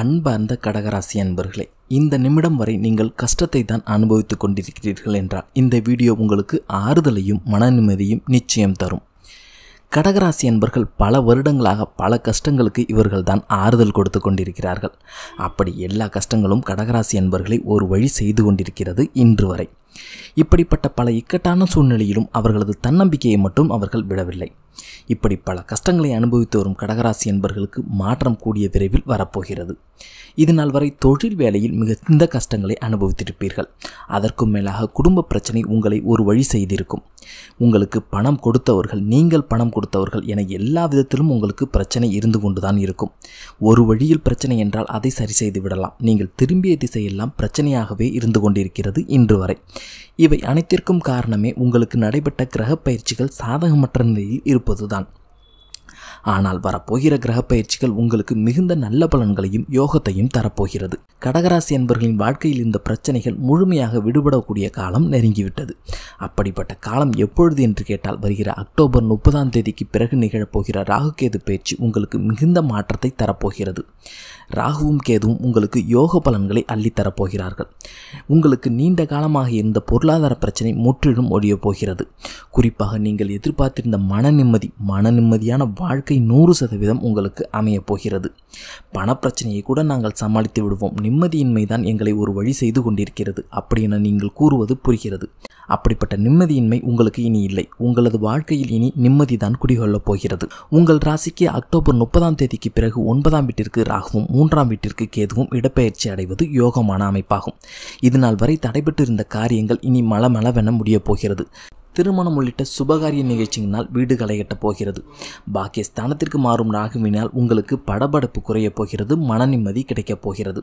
அன்பார்ந்த அந்த கடகராசி அன்பர்களே இந்த நிமிடம் வரை நீங்கள் கஷ்டத்தை தான் அனுபவித்துக் கொண்டிருக்கிறீர்கள் என்றால் இந்த வீடியோ உங்களுக்கு ஆறுதலையும் மன நிம்மதியும் நிச்சயம் தரும் கடகராசி என்பர்கள் பல வருடங்களாக பல கஷ்டங்களுக்கு இவர்கள் தான் ஆறுதல் கொடுத்து கொண்டிருக்கிறார்கள் அப்படி எல்லா கஷ்டங்களும் கடகராசி என்பர்களை ஒரு வழி செய்து கொண்டிருக்கிறது இன்று வரை இப்படிப்பட்ட பல இக்கட்டான சூழ்நிலையிலும் அவர்களது தன்னம்பிக்கையை மட்டும் அவர்கள் விடவில்லை இப்படி பல கஷ்டங்களை அனுபவித்து வரும் கடகராசி என்பர்களுக்கு மாற்றம் கூடிய விரைவில் வரப்போகிறது இதனால் வரை தொழில் வேலையில் மிகுந்த கஷ்டங்களை அனுபவித்திருப்பீர்கள் அதற்கும் மேலாக குடும்ப பிரச்சனை உங்களை ஒரு வழி செய்திருக்கும் உங்களுக்கு பணம் கொடுத்தவர்கள் நீங்கள் பணம் கொடுத்தவர்கள் என எல்லா விதத்திலும் உங்களுக்கு பிரச்சனை இருந்து கொண்டு தான் இருக்கும் ஒரு வழியில் பிரச்சனை என்றால் அதை சரி செய்து விடலாம் நீங்கள் திரும்பிய திசையெல்லாம் பிரச்சனையாகவே இருந்து கொண்டிருக்கிறது இன்று வரை இவை அனைத்திற்கும் காரணமே உங்களுக்கு நடைபெற்ற கிரக பயிற்சிகள் சாதகமற்ற நிலையில் இருப்பதுதான் ஆனால் வரப்போகிற கிரக பயிற்சிகள் உங்களுக்கு மிகுந்த நல்ல பலன்களையும் யோகத்தையும் தரப்போகிறது கடகராசி என்பர்களின் வாழ்க்கையில் இந்த பிரச்சனைகள் முழுமையாக விடுபடக்கூடிய காலம் நெருங்கிவிட்டது அப்படிப்பட்ட காலம் எப்பொழுது என்று கேட்டால் வருகிற அக்டோபர் முப்பதாம் தேதிக்கு பிறகு நிகழப்போகிற ராகுகேது பயிற்சி உங்களுக்கு மிகுந்த மாற்றத்தை தரப்போகிறது ராகுவும் கேதுவும் உங்களுக்கு யோக பலன்களை அள்ளித்தரப்போகிறார்கள் உங்களுக்கு நீண்ட காலமாக இருந்த பொருளாதார பிரச்சனை முற்றிலும் ஒழியப் போகிறது குறிப்பாக நீங்கள் எதிர்பார்த்திருந்த மன நிம்மதி மன நிம்மதியான வாழ்க்கை வாழ்க்கை நூறு சதவீதம் உங்களுக்கு அமையப் போகிறது பணப்பிரச்சனையை கூட நாங்கள் சமாளித்து விடுவோம் நிம்மதியின்மை தான் எங்களை ஒரு வழி செய்து கொண்டிருக்கிறது அப்படி என நீங்கள் கூறுவது புரிகிறது அப்படிப்பட்ட நிம்மதியின்மை உங்களுக்கு இனி இல்லை உங்களது வாழ்க்கையில் இனி நிம்மதி தான் குடிகொள்ளப் போகிறது உங்கள் ராசிக்கு அக்டோபர் முப்பதாம் தேதிக்கு பிறகு ஒன்பதாம் வீட்டிற்கு ராகுவும் மூன்றாம் வீட்டிற்கு கேதுவும் இடப்பெயர்ச்சி அடைவது யோகமான அமைப்பாகும் இதுநாள் வரை தடைபட்டிருந்த காரியங்கள் இனி மலமளவென முடியப் போகிறது திருமணம் உள்ளிட்ட சுபகாரிய நிகழ்ச்சியினால் வீடு களைகட்டப் போகிறது பாக்கியஸ்தானத்திற்கு மாறும் ராகுவினால் உங்களுக்கு படபடப்பு குறையப் போகிறது மன நிம்மதி கிடைக்கப் போகிறது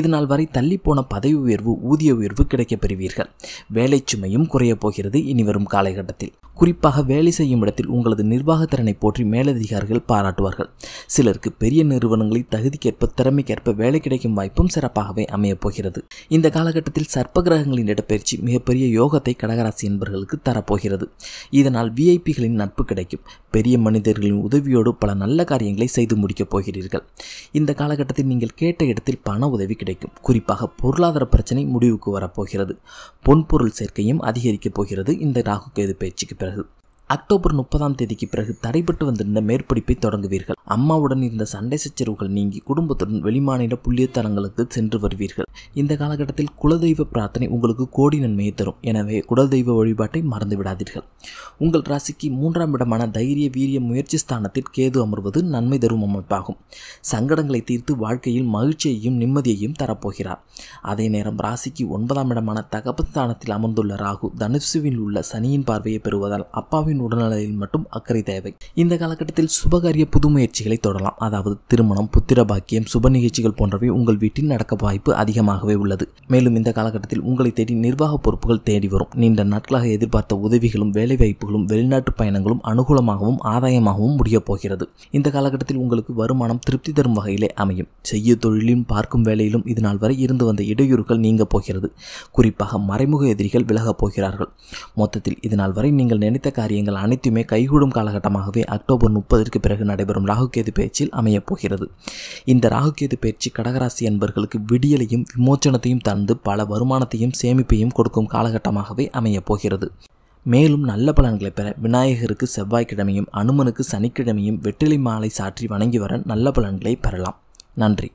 இதனால் வரை தள்ளிப்போன பதவி உயர்வு ஊதிய உயர்வு கிடைக்கப் பெறுவீர்கள் வேலை சுமையும் குறையப் போகிறது இனி வரும் காலகட்டத்தில் குறிப்பாக வேலை செய்யும் இடத்தில் உங்களது நிர்வாகத்திறனை போற்றி மேலதிகாரிகள் பாராட்டுவார்கள் சிலருக்கு பெரிய நிறுவனங்களில் தகுதிக்கேற்ப திறமைக்கேற்ப வேலை கிடைக்கும் வாய்ப்பும் சிறப்பாகவே அமையப் போகிறது இந்த காலகட்டத்தில் சர்ப்ப கிரகங்களின் இடப்பெயர்ச்சி மிகப்பெரிய யோகத்தை கடகராசி என்பவர்களுக்கு தரப்போகிறது இதனால் விஐபிகளின் நட்பு கிடைக்கும் பெரிய மனிதர்களின் உதவியோடு பல நல்ல காரியங்களை செய்து முடிக்கப் போகிறீர்கள் இந்த காலகட்டத்தில் நீங்கள் கேட்ட இடத்தில் பண உதவி கிடைக்கும் குறிப்பாக பொருளாதார பிரச்சனை முடிவுக்கு வரப்போகிறது பொன்பொருள் சேர்க்கையும் அதிகரிக்கப் போகிறது இந்த ராகு கேது பயிற்சிக்கு பிறகு the அக்டோபர் முப்பதாம் தேதிக்கு பிறகு தடைபட்டு வந்திருந்த மேற்படிப்பை தொடங்குவீர்கள் அம்மாவுடன் இருந்த சண்டை சச்சரவுகள் நீங்கி குடும்பத்துடன் வெளிமாநில புள்ளியத்தலங்களுக்கு சென்று வருவீர்கள் இந்த காலகட்டத்தில் குலதெய்வ பிரார்த்தனை உங்களுக்கு கோடி நன்மையை தரும் எனவே குலதெய்வ வழிபாட்டை மறந்து விடாதீர்கள் உங்கள் ராசிக்கு மூன்றாம் இடமான தைரிய வீரிய முயற்சி ஸ்தானத்தில் கேது அமர்வது நன்மை தரும் அமைப்பாகும் சங்கடங்களை தீர்த்து வாழ்க்கையில் மகிழ்ச்சியையும் நிம்மதியையும் தரப்போகிறார் அதே நேரம் ராசிக்கு ஒன்பதாம் இடமான தகப்பஸ்தானத்தில் அமர்ந்துள்ள ராகு தனுசுவில் உள்ள சனியின் பார்வையை பெறுவதால் அப்பாவின் பெண்களின் உடல்நலத்தில் மட்டும் அக்கறை தேவை இந்த காலகட்டத்தில் சுபகாரிய புது முயற்சிகளை தொடரலாம் அதாவது திருமணம் புத்திர பாக்கியம் சுப நிகழ்ச்சிகள் போன்றவை உங்கள் வீட்டில் நடக்க வாய்ப்பு அதிகமாகவே உள்ளது மேலும் இந்த காலகட்டத்தில் உங்களை தேடி நிர்வாக பொறுப்புகள் தேடி வரும் நீண்ட நாட்களாக எதிர்பார்த்த உதவிகளும் வேலைவாய்ப்புகளும் வெளிநாட்டு பயணங்களும் அனுகூலமாகவும் ஆதாயமாகவும் முடியப் போகிறது இந்த காலகட்டத்தில் உங்களுக்கு வருமானம் திருப்தி தரும் வகையிலே அமையும் செய்ய தொழிலும் பார்க்கும் வேலையிலும் இதனால் வரை இருந்து வந்த இடையூறுகள் நீங்க போகிறது குறிப்பாக மறைமுக எதிரிகள் விலகப் போகிறார்கள் மொத்தத்தில் இதனால் வரை நீங்கள் நினைத்த காரியங்கள் விஷயங்கள் அனைத்துமே கைகூடும் காலகட்டமாகவே அக்டோபர் முப்பதற்கு பிறகு நடைபெறும் ராகுகேது பயிற்சியில் அமையப் போகிறது இந்த ராகுகேது பயிற்சி கடகராசி என்பவர்களுக்கு விடியலையும் விமோச்சனத்தையும் தந்து பல வருமானத்தையும் சேமிப்பையும் கொடுக்கும் காலகட்டமாகவே அமையப் போகிறது மேலும் நல்ல பலன்களை பெற விநாயகருக்கு செவ்வாய்க்கிழமையும் அனுமனுக்கு சனிக்கிழமையும் வெற்றிலை மாலை சாற்றி வணங்கி வர நல்ல பலன்களை பெறலாம் நன்றி